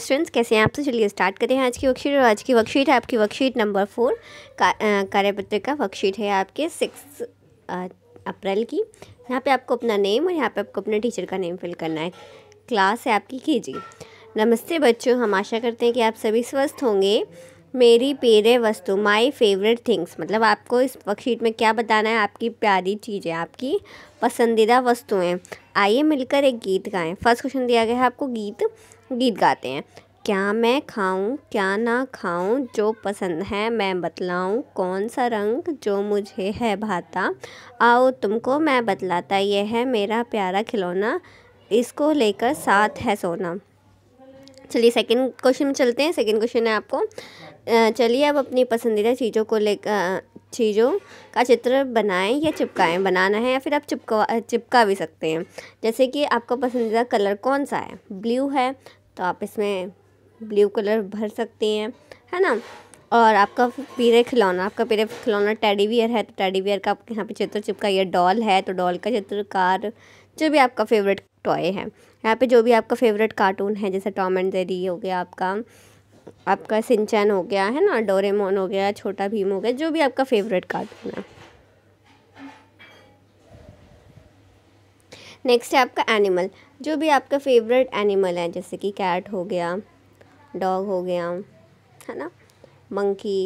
students कैसे हैं आप तो चलिए स्टार्ट करते हैं आज की वर्कशीट और आज की वर्कशीट है आपकी वर्कशीट नंबर फोर कार्यपत्र का, वर्कशीट है आपके सिक्स अप्रैल की यहाँ पे आपको अपना नेम और यहाँ पे आपको अपने टीचर का नेम फिल करना है क्लास है आपकी के नमस्ते बच्चों हम आशा करते हैं कि आप सभी स्वस्थ होंगे मेरी प्रिय वस्तु माई फेवरेट थिंग्स मतलब आपको इस वर्कशीट में क्या बताना है आपकी प्यारी चीज़ें आपकी पसंदीदा वस्तुएँ आइए मिलकर एक गीत गाएँ फर्स्ट क्वेश्चन दिया गया है आपको गीत गीत गाते हैं क्या मैं खाऊं क्या ना खाऊं जो पसंद है मैं बतलाऊं कौन सा रंग जो मुझे है भाता आओ तुमको मैं बतलाता यह है मेरा प्यारा खिलौना इसको लेकर साथ है सोना चलिए सेकंड क्वेश्चन में चलते हैं सेकंड क्वेश्चन है आपको चलिए अब अपनी पसंदीदा चीज़ों को लेकर चीज़ों का चित्र बनाएं या चिपकाएं बनाना है या फिर आप चिपका चिपका भी सकते हैं जैसे कि आपका पसंदीदा कलर कौन सा है ब्लू है तो आप इसमें ब्लू कलर भर सकती हैं है ना और आपका पीरे खिलौना आपका पीरे खिलौना टेडी बियर है तो टेडी बियर का आपके यहाँ पे चित्र चिपका या डॉल है तो डॉल का चित्र कार जो भी आपका फेवरेट टॉय है यहाँ पे जो भी आपका फेवरेट कार्टून है जैसे टॉम एंड जेरी हो गया आपका आपका सिंचन हो गया है ना डोरेमोन हो गया छोटा भीम हो गया जो भी आपका फेवरेट कार्टून है नेक्स्ट है आपका एनिमल जो भी आपका फेवरेट एनिमल है जैसे कि कैट हो गया डॉग हो गया है ना मंकी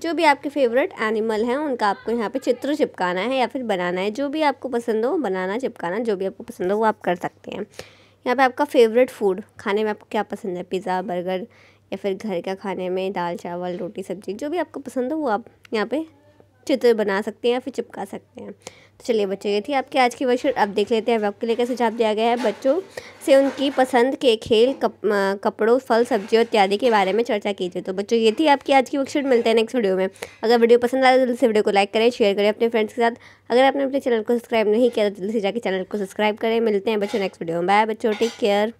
जो भी आपके फेवरेट एनिमल हैं उनका आपको यहाँ पे चित्र चिपकाना है या फिर बनाना है जो भी आपको पसंद हो बनाना चिपकाना जो भी आपको पसंद हो वो आप कर सकते हैं यहाँ पे आपका फेवरेट फूड खाने में आपको क्या पसंद है पिज़्ज़ा बर्गर या फिर घर का खाने में दाल चावल रोटी सब्जी जो भी आपको पसंद हो वो आप यहाँ पे चित्र बना सकते हैं या फिर चिपका सकते हैं तो चलिए बच्चों ये थी आपकी आज की वर्कशीट अब देख लेते हैं आपके लिए कैसे सुझाव दिया गया है बच्चों से उनकी पसंद के खेल कप, कपड़ों फल सब्जियों इत्यादि के बारे में चर्चा कीजिए तो बच्चों ये थी आपकी आज की वर्कशीट मिलते हैं नेक्स्ट वीडियो में अगर वीडियो पसंद आए तो जल्दी से वीडियो को लाइक करें शेयर करें अपने फ्रेंड्स के साथ अगर आपने अपने चैनल को सब्सक्राइब नहीं किया तो जल्दी से जाकर चैनल को सब्सक्राइब करें मिलते हैं बच्चों नेक्स्ट वीडियो में बाय बच्चों टेक केयर